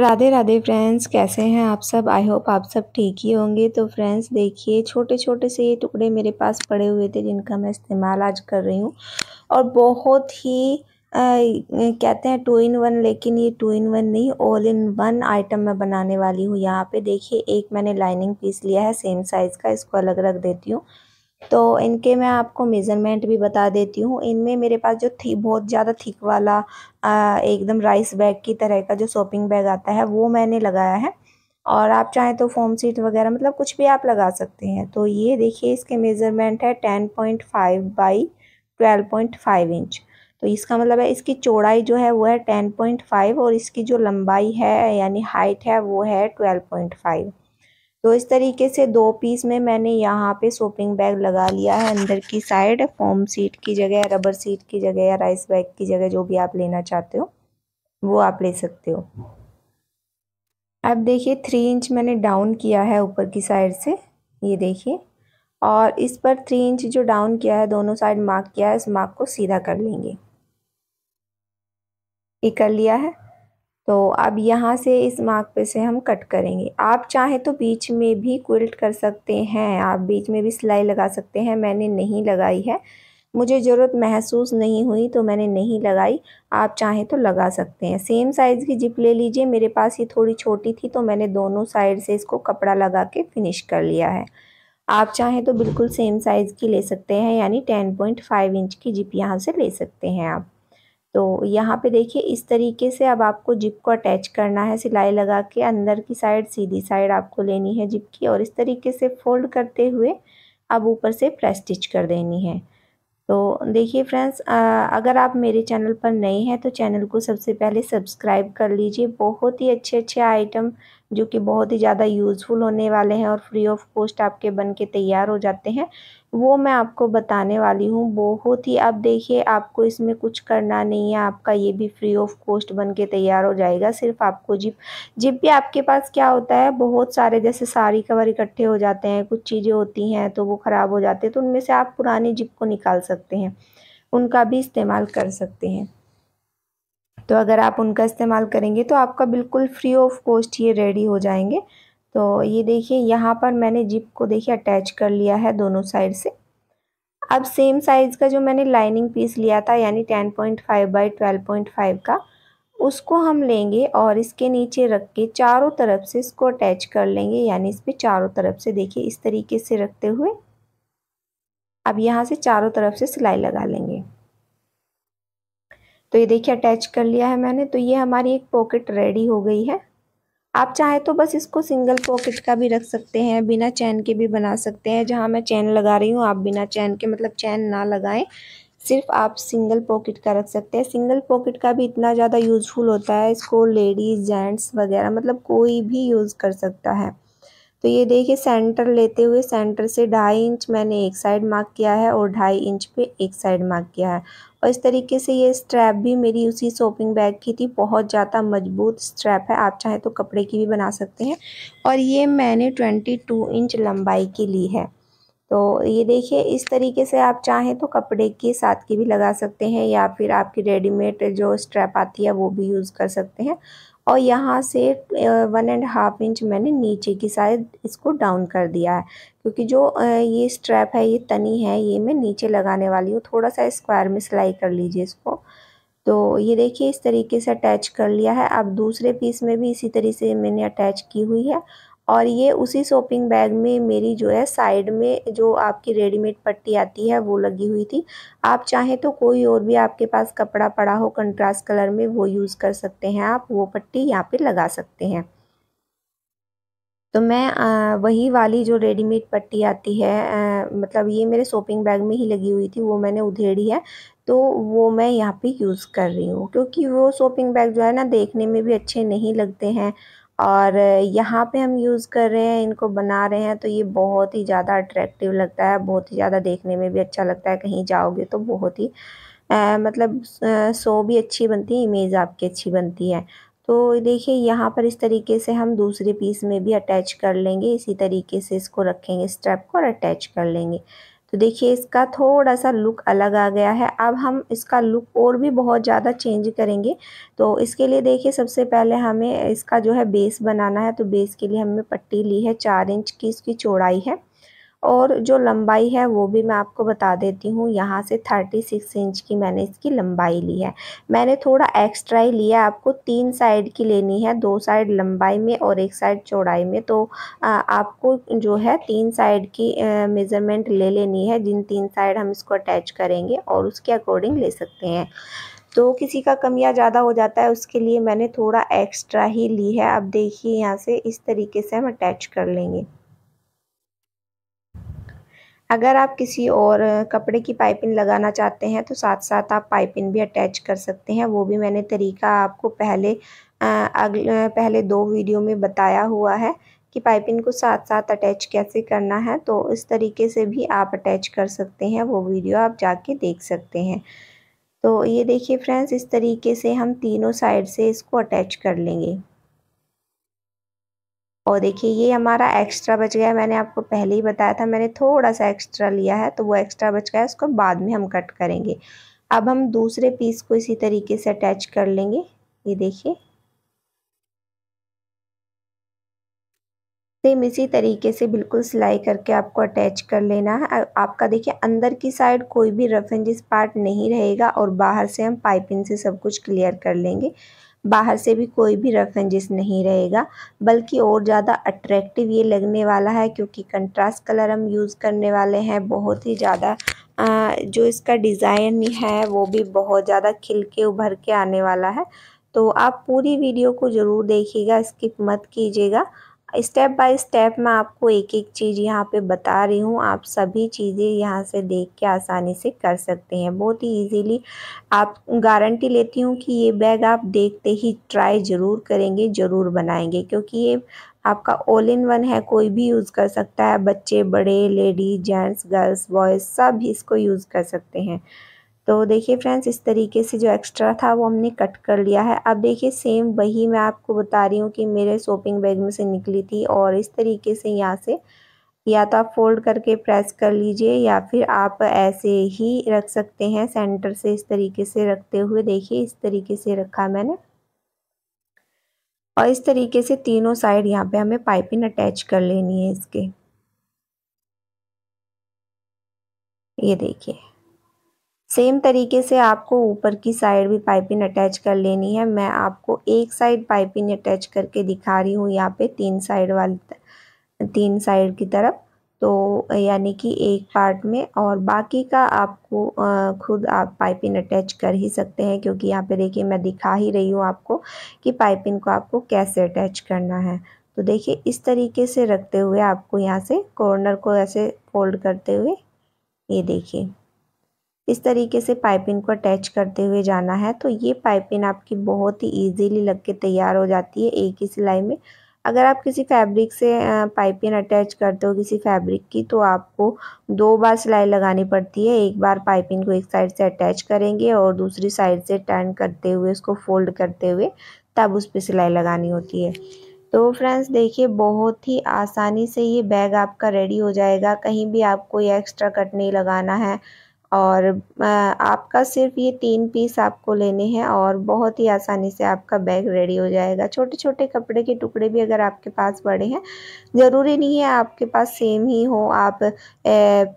Radhe Radhe friends कैसे हैं आप सब आई होप आप सब ठीक ही होंगे तो फ्रेंड्स देखिए छोटे छोटे से ये टुकड़े मेरे पास पड़े हुए थे जिनका मैं इस्तेमाल आज कर रही हूँ और बहुत ही आ, कहते हैं टू इन वन लेकिन ये टू इन वन नहीं ऑल इन वन आइटम मैं बनाने वाली हूँ यहाँ पे देखिए एक मैंने लाइनिंग पीस लिया है सेम साइज़ का इसको अलग रख देती हूँ तो इनके मैं आपको मेज़रमेंट भी बता देती हूँ इनमें मेरे पास जो थी बहुत ज़्यादा थिक वाला एकदम राइस बैग की तरह का जो शॉपिंग बैग आता है वो मैंने लगाया है और आप चाहें तो फोम सीट वगैरह मतलब कुछ भी आप लगा सकते हैं तो ये देखिए इसके मेज़रमेंट है ten point five by twelve point five inch तो इसका मतलब है इसकी चौड़ाई जो है वो है टेन पॉइंट फाइव और इसकी जो लंबाई है यानी हाइट है वो है ट्वेल्व पॉइंट फाइव तो इस तरीके से दो पीस में मैंने यहाँ पे सोपिंग बैग लगा लिया है अंदर की साइड फोम सीट की जगह रबर सीट की जगह या राइस बैग की जगह जो भी आप लेना चाहते हो वो आप ले सकते हो अब देखिए थ्री इंच मैंने डाउन किया है ऊपर की साइड से ये देखिए और इस पर थ्री इंच जो डाउन किया है दोनों साइड मार्क किया है इस मार्क को सीधा कर लेंगे ये कर लिया है तो अब यहाँ से इस मार्क पे से हम कट करेंगे आप चाहें तो बीच में भी क्विल्ट कर सकते हैं आप बीच में भी सिलाई लगा सकते हैं मैंने नहीं लगाई है मुझे ज़रूरत महसूस नहीं हुई तो मैंने नहीं लगाई आप चाहें तो लगा सकते हैं सेम साइज़ की जिप ले लीजिए मेरे पास ये थोड़ी छोटी थी तो मैंने दोनों साइड से इसको कपड़ा लगा के फिनिश कर लिया है आप चाहें तो बिल्कुल सेम साइज़ की ले सकते हैं यानी टेन पॉइंट फाइव इंच की जिप यहाँ से ले सकते हैं आप तो यहाँ पे देखिए इस तरीके से अब आपको जिप को अटैच करना है सिलाई लगा के अंदर की साइड सीधी साइड आपको लेनी है जिप की और इस तरीके से फोल्ड करते हुए अब ऊपर से प्रेस स्टिच कर देनी है तो देखिए फ्रेंड्स अगर आप मेरे चैनल पर नए हैं तो चैनल को सबसे पहले सब्सक्राइब कर लीजिए बहुत ही अच्छे अच्छे आइटम जो कि बहुत ही ज़्यादा यूज़फुल होने वाले हैं और फ्री ऑफ कॉस्ट आपके बन के तैयार हो जाते हैं वो मैं आपको बताने वाली हूँ बहुत ही आप देखिए आपको इसमें कुछ करना नहीं है आपका ये भी फ्री ऑफ कॉस्ट बन के तैयार हो जाएगा सिर्फ आपको जिप जिप भी आपके पास क्या होता है बहुत सारे जैसे सारी कवर इकट्ठे हो जाते हैं कुछ चीज़ें होती हैं तो वो ख़राब हो जाते हैं तो उनमें से आप पुरानी जिप को निकाल सकते हैं उनका भी इस्तेमाल कर सकते हैं तो अगर आप उनका इस्तेमाल करेंगे तो आपका बिल्कुल फ्री ऑफ कॉस्ट ये रेडी हो जाएंगे तो ये देखिए यहाँ पर मैंने जिप को देखिए अटैच कर लिया है दोनों साइड से अब सेम साइज़ का जो मैंने लाइनिंग पीस लिया था यानी ten point five by twelve point five का उसको हम लेंगे और इसके नीचे रख के चारों तरफ से इसको अटैच कर लेंगे यानी इस पर चारों तरफ से देखिए इस तरीके से रखते हुए अब यहाँ से चारों तरफ से सिलाई लगा लेंगे तो ये देखिए अटैच कर लिया है मैंने तो ये हमारी एक पॉकेट रेडी हो गई है आप चाहें तो बस इसको सिंगल पॉकेट का भी रख सकते हैं बिना चैन के भी बना सकते हैं जहाँ मैं चैन लगा रही हूँ आप बिना चैन के मतलब चैन ना लगाएं सिर्फ आप सिंगल पॉकेट का रख सकते हैं सिंगल पॉकेट का भी इतना ज़्यादा यूज़फुल होता है इसको लेडीज़ जेंट्स वगैरह मतलब कोई भी यूज़ कर सकता है तो ये देखिए सेंटर लेते हुए सेंटर से ढाई इंच मैंने एक साइड मार्क किया है और ढाई इंच पे एक साइड मार्क किया है और इस तरीके से ये स्ट्रैप भी मेरी उसी शॉपिंग बैग की थी बहुत ज़्यादा मजबूत स्ट्रैप है आप चाहे तो कपड़े की भी बना सकते हैं और ये मैंने ट्वेंटी टू इंच लंबाई की ली है तो ये देखिए इस तरीके से आप चाहें तो कपड़े के साथ की भी लगा सकते हैं या फिर आपकी रेडीमेड जो स्ट्रैप आती है वो भी यूज़ कर सकते हैं और यहाँ से वन एंड हाफ इंच मैंने नीचे की साइड इसको डाउन कर दिया है क्योंकि जो ये स्ट्रैप है ये तनी है ये मैं नीचे लगाने वाली हूँ थोड़ा सा स्क्वायर में सिलाई कर लीजिए इसको तो ये देखिए इस तरीके से अटैच कर लिया है अब दूसरे पीस में भी इसी तरीके से मैंने अटैच की हुई है और ये उसी शॉपिंग बैग में मेरी जो है साइड में जो आपकी रेडीमेड पट्टी आती है वो लगी हुई थी आप चाहें तो कोई और भी आपके पास कपड़ा पड़ा हो कंट्रास्ट कलर में वो यूज़ कर सकते हैं आप वो पट्टी यहाँ पे लगा सकते हैं तो मैं आ, वही वाली जो रेडीमेड पट्टी आती है आ, मतलब ये मेरे शॉपिंग बैग में ही लगी हुई थी वो मैंने उधेड़ी है तो वो मैं यहाँ पे यूज़ कर रही हूँ क्योंकि वो शॉपिंग बैग जो है ना देखने में भी अच्छे नहीं लगते हैं और यहाँ पे हम यूज़ कर रहे हैं इनको बना रहे हैं तो ये बहुत ही ज़्यादा अट्रैक्टिव लगता है बहुत ही ज़्यादा देखने में भी अच्छा लगता है कहीं जाओगे तो बहुत ही आ, मतलब सो भी अच्छी बनती है इमेज आपकी अच्छी बनती है तो देखिए यहाँ पर इस तरीके से हम दूसरे पीस में भी अटैच कर लेंगे इसी तरीके से इसको रखेंगे स्ट्रैप को और अटैच कर लेंगे तो देखिए इसका थोड़ा सा लुक अलग आ गया है अब हम इसका लुक और भी बहुत ज़्यादा चेंज करेंगे तो इसके लिए देखिए सबसे पहले हमें इसका जो है बेस बनाना है तो बेस के लिए हमने पट्टी ली है चार इंच की इसकी चौड़ाई है और जो लंबाई है वो भी मैं आपको बता देती हूँ यहाँ से थर्टी सिक्स इंच की मैंने इसकी लंबाई ली है मैंने थोड़ा एक्स्ट्रा ही लिया आपको तीन साइड की लेनी है दो साइड लंबाई में और एक साइड चौड़ाई में तो आपको जो है तीन साइड की मेज़रमेंट ले लेनी है जिन तीन साइड हम इसको अटैच करेंगे और उसके अकॉर्डिंग ले सकते हैं तो किसी का कम या ज़्यादा हो जाता है उसके लिए मैंने थोड़ा एक्स्ट्रा ही ली है आप देखिए यहाँ से इस तरीके से हम अटैच कर लेंगे अगर आप किसी और कपड़े की पाइपिंग लगाना चाहते हैं तो साथ साथ आप पाइपिंग भी अटैच कर सकते हैं वो भी मैंने तरीका आपको पहले अगले पहले दो वीडियो में बताया हुआ है कि पाइपिंग को साथ साथ अटैच कैसे करना है तो इस तरीके से भी आप अटैच कर सकते हैं वो वीडियो आप जाके देख सकते हैं तो ये देखिए फ्रेंड्स इस तरीके से हम तीनों साइड से इसको अटैच कर लेंगे और देखिए ये हमारा एक्स्ट्रा बच गया है मैंने आपको पहले ही बताया था मैंने थोड़ा सा एक्स्ट्रा लिया है तो वो एक्स्ट्रा बच गया है उसको बाद में हम कट करेंगे अब हम दूसरे पीस को इसी तरीके से अटैच कर लेंगे ये देखिए सेम इसी तरीके से बिल्कुल सिलाई करके आपको अटैच कर लेना है आपका देखिए अंदर की साइड कोई भी रफ एंड पार्ट नहीं रहेगा और बाहर से हम पाइपिंग से सब कुछ क्लियर कर लेंगे बाहर से भी कोई भी रफेंजेस नहीं रहेगा बल्कि और ज़्यादा अट्रैक्टिव ये लगने वाला है क्योंकि कंट्रास्ट कलर हम यूज़ करने वाले हैं बहुत ही ज़्यादा जो इसका डिज़ाइन है वो भी बहुत ज़्यादा खिल के उभर के आने वाला है तो आप पूरी वीडियो को ज़रूर देखिएगा स्किप मत कीजिएगा स्टेप बाय स्टेप मैं आपको एक एक चीज़ यहाँ पे बता रही हूँ आप सभी चीज़ें यहाँ से देख के आसानी से कर सकते हैं बहुत ही इजीली आप गारंटी लेती हूँ कि ये बैग आप देखते ही ट्राई ज़रूर करेंगे ज़रूर बनाएंगे क्योंकि ये आपका ऑल इन वन है कोई भी यूज़ कर सकता है बच्चे बड़े लेडीज जेंट्स गर्ल्स बॉयज़ सब इसको यूज़ कर सकते हैं तो देखिए फ्रेंड्स इस तरीके से जो एक्स्ट्रा था वो हमने कट कर लिया है अब देखिए सेम वही मैं आपको बता रही हूँ कि मेरे शॉपिंग बैग में से निकली थी और इस तरीके से यहाँ से या तो आप फोल्ड करके प्रेस कर लीजिए या फिर आप ऐसे ही रख सकते हैं सेंटर से इस तरीके से रखते हुए देखिए इस तरीके से रखा मैंने और इस तरीके से तीनों साइड यहाँ पे हमें पाइपिंग अटैच कर लेनी है इसके ये देखिए सेम तरीके से आपको ऊपर की साइड भी पाइपिंग अटैच कर लेनी है मैं आपको एक साइड पाइपिंग अटैच करके दिखा रही हूँ यहाँ पे तीन साइड वाली तीन साइड की तरफ तो यानी कि एक पार्ट में और बाकी का आपको खुद आप पाइपिंग अटैच कर ही सकते हैं क्योंकि यहाँ पे देखिए मैं दिखा ही रही हूँ आपको कि पाइपिंग को आपको कैसे अटैच करना है तो देखिए इस तरीके से रखते हुए आपको यहाँ से कॉर्नर को ऐसे फोल्ड करते हुए ये देखिए इस तरीके से पाइपिंग को अटैच करते हुए जाना है तो ये पाइपिंग आपकी बहुत ही इजीली लग के तैयार हो जाती है एक ही सिलाई में अगर आप किसी फैब्रिक से पाइपिंग अटैच करते हो किसी फैब्रिक की तो आपको दो बार सिलाई लगानी पड़ती है एक बार पाइपिंग को एक साइड से अटैच करेंगे और दूसरी साइड से टर्न करते हुए उसको फोल्ड करते हुए तब उस पर सिलाई लगानी होती है तो फ्रेंड्स देखिए बहुत ही आसानी से ये बैग आपका रेडी हो जाएगा कहीं भी आपको ये एक्स्ट्रा कट नहीं लगाना है और आपका सिर्फ ये तीन पीस आपको लेने हैं और बहुत ही आसानी से आपका बैग रेडी हो जाएगा छोटे छोटे कपड़े के टुकड़े भी अगर आपके पास बड़े हैं ज़रूरी नहीं है आपके पास सेम ही हो आप ए,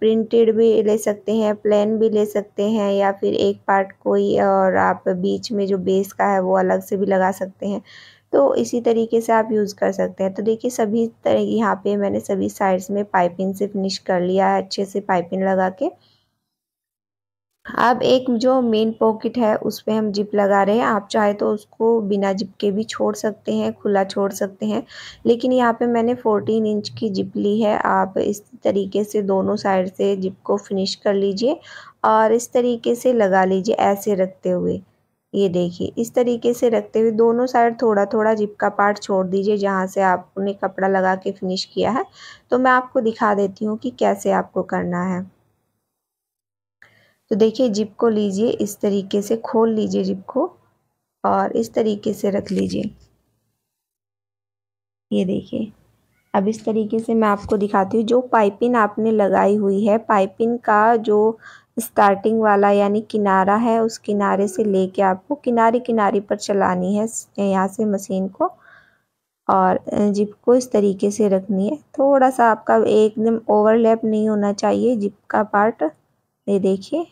प्रिंटेड भी ले सकते हैं प्लेन भी ले सकते हैं या फिर एक पार्ट कोई और आप बीच में जो बेस का है वो अलग से भी लगा सकते हैं तो इसी तरीके से आप यूज़ कर सकते हैं तो देखिए सभी तरह यहाँ पे मैंने सभी साइड्स में पाइपिंग से फिनिश कर लिया है अच्छे से पाइपिंग लगा के अब एक जो मेन पॉकेट है उस पर हम जिप लगा रहे हैं आप चाहे तो उसको बिना जिप के भी छोड़ सकते हैं खुला छोड़ सकते हैं लेकिन यहाँ पे मैंने 14 इंच की जिप ली है आप इस तरीके से दोनों साइड से जिप को फिनिश कर लीजिए और इस तरीके से लगा लीजिए ऐसे रखते हुए ये देखिए इस तरीके से रखते हुए दोनों साइड थोड़ा थोड़ा जिप का पार्ट छोड़ दीजिए जहाँ से आपने कपड़ा लगा के फिनिश किया है तो मैं आपको दिखा देती हूँ कि कैसे आपको करना है तो देखिए जिप को लीजिए इस तरीके से खोल लीजिए जिप को और इस तरीके से रख लीजिए ये देखिए अब इस तरीके से मैं आपको दिखाती हूँ जो पाइपिंग आपने लगाई हुई है पाइपिंग का जो स्टार्टिंग वाला यानी किनारा है उस किनारे से लेके आपको किनारे किनारे पर चलानी है यहाँ से मशीन को और जिप को इस तरीके से रखनी है थोड़ा सा आपका एकदम ओवरलैप नहीं होना चाहिए जिप का पार्ट ये देखिए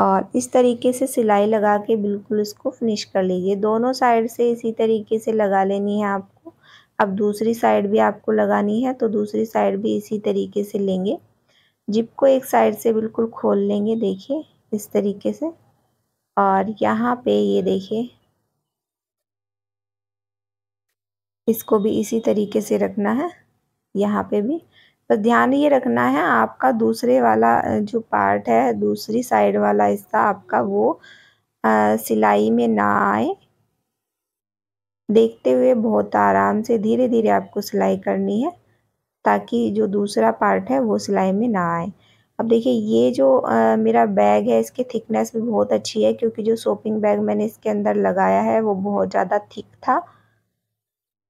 और इस तरीके से सिलाई लगा के बिल्कुल इसको फिनिश कर लीजिए दोनों साइड से इसी तरीके से लगा लेनी है आपको अब दूसरी साइड भी आपको लगानी है तो दूसरी साइड भी इसी तरीके से लेंगे जिप को एक साइड से बिल्कुल खोल लेंगे देखिए इस तरीके से और यहाँ पे ये देखिए इसको भी इसी तरीके से रखना है यहाँ पे भी तो ध्यान ये रखना है आपका दूसरे वाला जो पार्ट है दूसरी साइड वाला हिस्सा आपका वो आ, सिलाई में ना आए देखते हुए बहुत आराम से धीरे धीरे आपको सिलाई करनी है ताकि जो दूसरा पार्ट है वो सिलाई में ना आए अब देखिए ये जो आ, मेरा बैग है इसकी थिकनेस भी बहुत अच्छी है क्योंकि जो शॉपिंग बैग मैंने इसके अंदर लगाया है वो बहुत ज़्यादा थिक था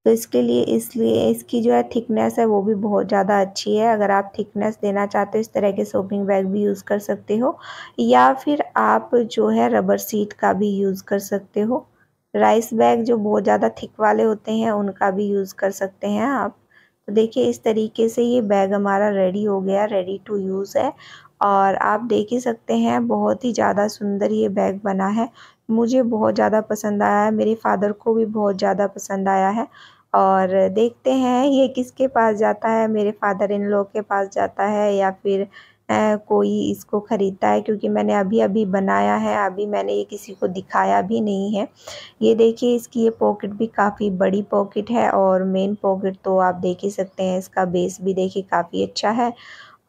तो इसके लिए इसलिए इसकी जो है थिकनेस है वो भी बहुत ज़्यादा अच्छी है अगर आप थिकनेस देना चाहते हो इस तरह के सोपिंग बैग भी यूज़ कर सकते हो या फिर आप जो है रबर सीट का भी यूज़ कर सकते हो राइस बैग जो बहुत ज़्यादा थिक वाले होते हैं उनका भी यूज़ कर सकते हैं आप तो देखिए इस तरीके से ये बैग हमारा रेडी हो गया रेडी टू यूज़ है और आप देख ही सकते हैं बहुत ही ज़्यादा सुंदर ये बैग बना है मुझे बहुत ज़्यादा पसंद आया है मेरे फादर को भी बहुत ज़्यादा पसंद आया है और देखते हैं ये किसके पास जाता है मेरे फादर इन लोग के पास जाता है या फिर कोई इसको ख़रीदता है क्योंकि मैंने अभी अभी बनाया है अभी मैंने ये किसी को दिखाया भी नहीं है ये देखिए इसकी ये पॉकेट भी काफ़ी बड़ी पॉकेट है और मेन पॉकेट तो आप देख ही सकते हैं इसका बेस भी देखिए काफ़ी अच्छा है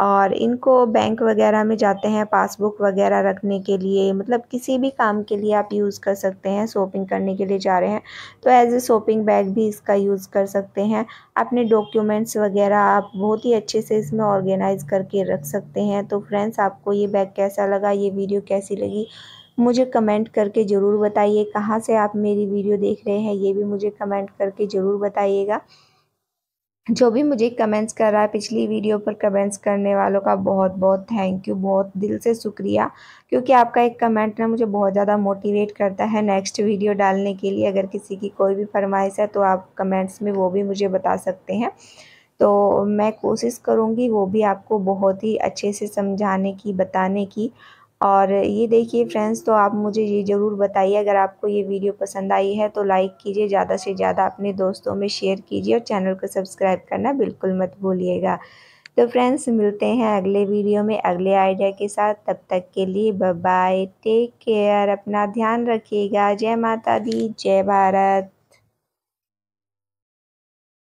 और इनको बैंक वगैरह में जाते हैं पासबुक वगैरह रखने के लिए मतलब किसी भी काम के लिए आप यूज़ कर सकते हैं शॉपिंग करने के लिए जा रहे हैं तो एज ए शॉपिंग बैग भी इसका यूज़ कर सकते हैं अपने डॉक्यूमेंट्स वगैरह आप बहुत ही अच्छे से इसमें ऑर्गेनाइज़ करके रख सकते हैं तो फ्रेंड्स आपको ये बैग कैसा लगा ये वीडियो कैसी लगी मुझे कमेंट करके ज़रूर बताइए कहाँ से आप मेरी वीडियो देख रहे हैं ये भी मुझे कमेंट करके ज़रूर बताइएगा जो भी मुझे कमेंट्स कर रहा है पिछली वीडियो पर कमेंट्स करने वालों का बहुत बहुत थैंक यू बहुत दिल से शुक्रिया क्योंकि आपका एक कमेंट ना मुझे बहुत ज़्यादा मोटिवेट करता है नेक्स्ट वीडियो डालने के लिए अगर किसी की कोई भी फरमाइश है तो आप कमेंट्स में वो भी मुझे बता सकते हैं तो मैं कोशिश करूँगी वो भी आपको बहुत ही अच्छे से समझाने की बताने की और ये देखिए फ्रेंड्स तो आप मुझे ये ज़रूर बताइए अगर आपको ये वीडियो पसंद आई है तो लाइक कीजिए ज़्यादा से ज़्यादा अपने दोस्तों में शेयर कीजिए और चैनल को सब्सक्राइब करना बिल्कुल मत भूलिएगा तो फ्रेंड्स मिलते हैं अगले वीडियो में अगले आइडिया के साथ तब तक के लिए बाय टेक केयर अपना ध्यान रखिएगा जय माता दी जय भारत